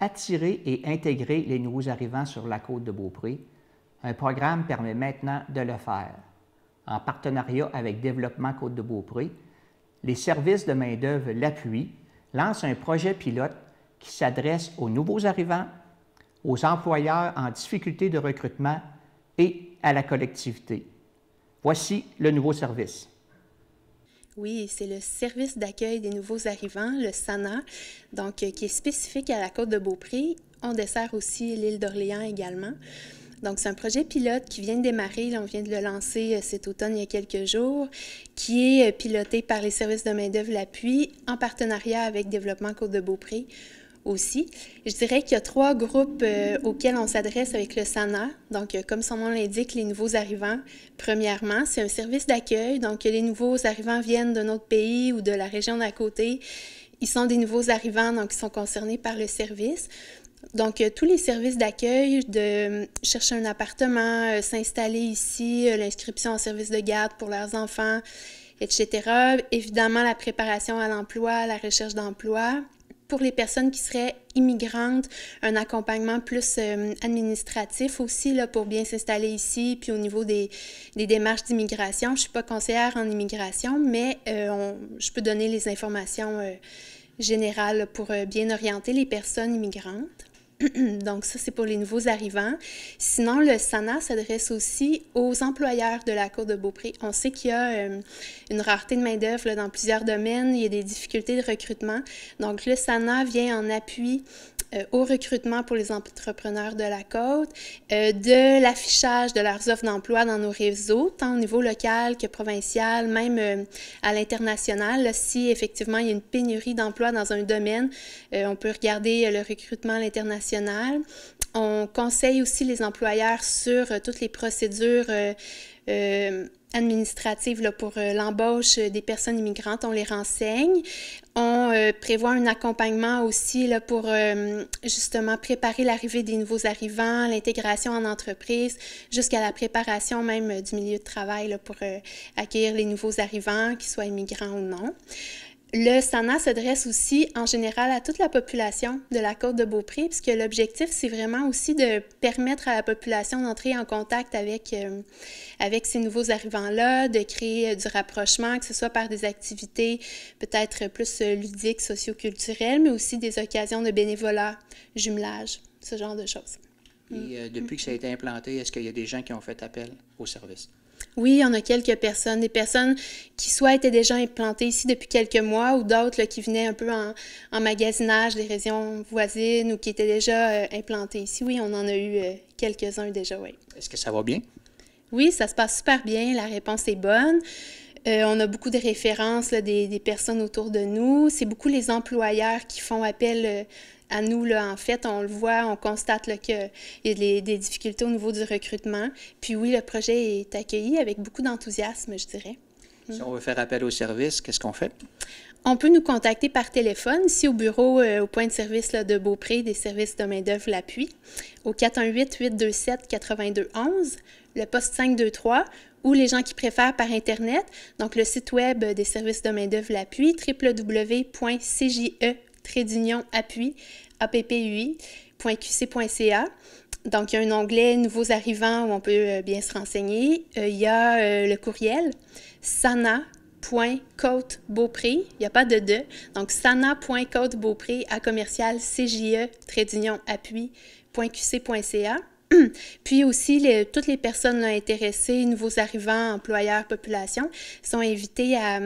attirer et intégrer les nouveaux arrivants sur la côte de Beaupré, un programme permet maintenant de le faire. En partenariat avec Développement Côte de Beaupré, les services de main-d'œuvre L'Appui lancent un projet pilote qui s'adresse aux nouveaux arrivants, aux employeurs en difficulté de recrutement et à la collectivité. Voici le nouveau service. Oui, c'est le service d'accueil des nouveaux arrivants, le SANA, donc euh, qui est spécifique à la côte de Beaupré. On dessert aussi l'île d'Orléans également. Donc, c'est un projet pilote qui vient de démarrer. on vient de le lancer euh, cet automne il y a quelques jours, qui est euh, piloté par les services de main-d'œuvre L'Appui en partenariat avec Développement Côte de Beaupré aussi. Je dirais qu'il y a trois groupes euh, auxquels on s'adresse avec le SANA. Donc, euh, comme son nom l'indique, les nouveaux arrivants, premièrement, c'est un service d'accueil. Donc, les nouveaux arrivants viennent d'un autre pays ou de la région d'à côté. Ils sont des nouveaux arrivants, donc ils sont concernés par le service. Donc, euh, tous les services d'accueil, de chercher un appartement, s'installer ici, l'inscription en service de garde pour leurs enfants, etc. Évidemment, la préparation à l'emploi, la recherche d'emploi pour les personnes qui seraient immigrantes, un accompagnement plus euh, administratif aussi là, pour bien s'installer ici. Puis au niveau des, démarches d'immigration, je ne suis pas conseillère en immigration, mais euh, je peux donner les informations euh, générales pour bien orienter les personnes immigrantes. Donc ça, c'est pour les nouveaux arrivants. Sinon, le SANA s'adresse aussi aux employeurs de la Cour de Beaupré. On sait qu'il y a euh, une rareté de main-d'œuvre dans plusieurs domaines, il y a des difficultés de recrutement. Donc le SANA vient en appui euh, au recrutement pour les entrepreneurs de la côte, euh, de l'affichage de leurs offres d'emploi dans nos réseaux, tant au niveau local que provincial, même euh, à l'international. si effectivement il y a une pénurie d'emplois dans un domaine, on peut regarder le recrutement à l'international. On conseille aussi les employeurs sur toutes les procédures. Euh, administrative là, pour euh, l'embauche euh, des personnes immigrantes, on les renseigne. On euh, prévoit un accompagnement aussi là, pour justement préparer l'arrivée des nouveaux arrivants, l'intégration en entreprise, jusqu'à la préparation même du milieu de travail là, pour accueillir les nouveaux arrivants, qu'ils soient immigrants ou non. Le SANA s'adresse aussi en général à toute la population de la côte de Beaupré, puisque l'objectif, c'est vraiment aussi de permettre à la population d'entrer en contact avec, euh, avec ces nouveaux arrivants-là, de créer euh, du rapprochement, que ce soit par des activités peut-être plus euh, ludiques, socioculturelles, mais aussi des occasions de bénévolat, jumelage, ce genre de choses. Et depuis que ça a mm. été implanté, est-ce qu'il y a des gens qui ont fait appel au service? Oui, on a quelques personnes, des personnes qui soit étaient déjà implantées ici depuis quelques mois ou d'autres qui venaient un peu en, magasinage des régions voisines ou qui étaient déjà euh, implantées ici. Oui, on en a eu euh, quelques-uns déjà, oui. Est-ce que ça va bien? Oui, ça se passe super bien, la réponse est bonne. Euh, on a beaucoup de références des, des, personnes autour de nous. C'est beaucoup les employeurs qui font appel à nous, là, en fait, on le voit, on constate qu'il y a des, difficultés au niveau du recrutement. Puis oui, le projet est accueilli avec beaucoup d'enthousiasme, je dirais. Si mm. on veut faire appel au service, qu'est-ce qu'on fait? On peut nous contacter par téléphone ici au bureau, euh, au point de service de Beaupré des services de main-d'œuvre l'appui, au 418 827 9211 le poste 523 ou les gens qui préfèrent par Internet, donc le site web des services de main-d'œuvre l'appui, www.cje appui, Donc, il y a un onglet Nouveaux arrivants où on peut euh, bien se renseigner. Euh, il y a euh, le courriel sana il n'y a pas de deux. Donc, sana.côte-beaupré à commercial CJE, appui.qc.ca. Puis aussi, toutes les personnes intéressées, nouveaux arrivants, employeurs, population, sont invitées à,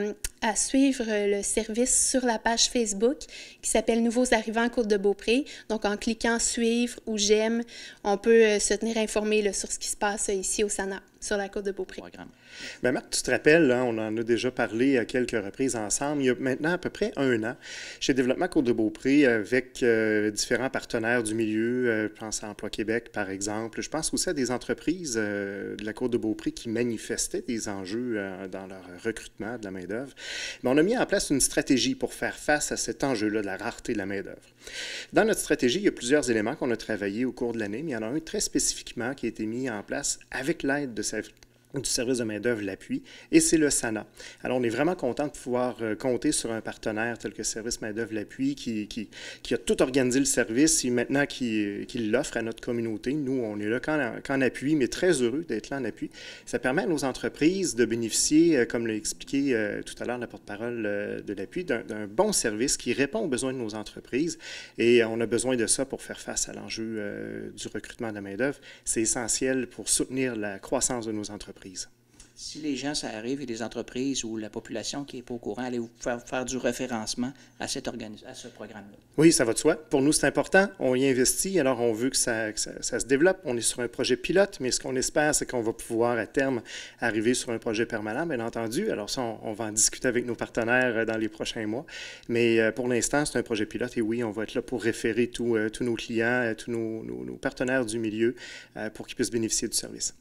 à suivre euh, le service sur la page Facebook qui s'appelle Nouveaux arrivants Côte-de-Beaupré. Donc, en cliquant suivre ou j'aime, on peut euh, se tenir informé sur ce qui se passe euh, ici au SANA, sur la Côte-de-Beaupré. Mais Marc, tu te rappelles, on en a déjà parlé à quelques reprises ensemble. Il y a maintenant à peu près un an, chez Développement Côte-de-Beaupré, avec différents partenaires du milieu, je pense à Emploi Québec, par exemple. Je pense aussi à des entreprises de la Côte-de-Beaupré qui manifestaient des enjeux dans leur recrutement de la main-d'œuvre. Mais on a mis en place une stratégie pour faire face à cet enjeu-là de la rareté de la main-d'œuvre. Dans notre stratégie, il y a plusieurs éléments qu'on a travaillés au cours de l'année, mais il y en a un très spécifiquement qui a été mis en place avec l'aide de, du service de main-d'œuvre l'appui, et c'est le SANA. Alors, on est vraiment content de pouvoir euh, compter sur un partenaire tel que Service main-d'œuvre l'appui qui, qui, qui, a tout organisé le service et maintenant qui, euh, qui l'offre à notre communauté. Nous, on est là qu'en appui, mais très heureux d'être là en appui. Ça permet à nos entreprises de bénéficier, euh, comme l'a expliqué tout à l'heure la porte-parole de l'appui, d'un bon service qui répond aux besoins de nos entreprises. Et on a besoin de ça pour faire face à l'enjeu du recrutement de main-d'œuvre. C'est essentiel pour soutenir la croissance de nos entreprises si les gens, ça arrive, et des entreprises ou la population qui n'est pas au courant, allez vous faire, du référencement à, cet à ce programme-là. Oui, ça va de soi. Pour nous, c'est important. On y investit, alors on veut que ça, ça, se développe. On est sur un projet pilote, mais ce qu'on espère, c'est qu'on va pouvoir à terme arriver sur un projet permanent, bien entendu. Alors ça, on, va en discuter avec nos partenaires euh, dans les prochains mois. Mais euh, pour l'instant, c'est un projet pilote et oui, on va être là pour référer tous euh, nos clients, tous nos partenaires du milieu pour qu'ils puissent bénéficier du service.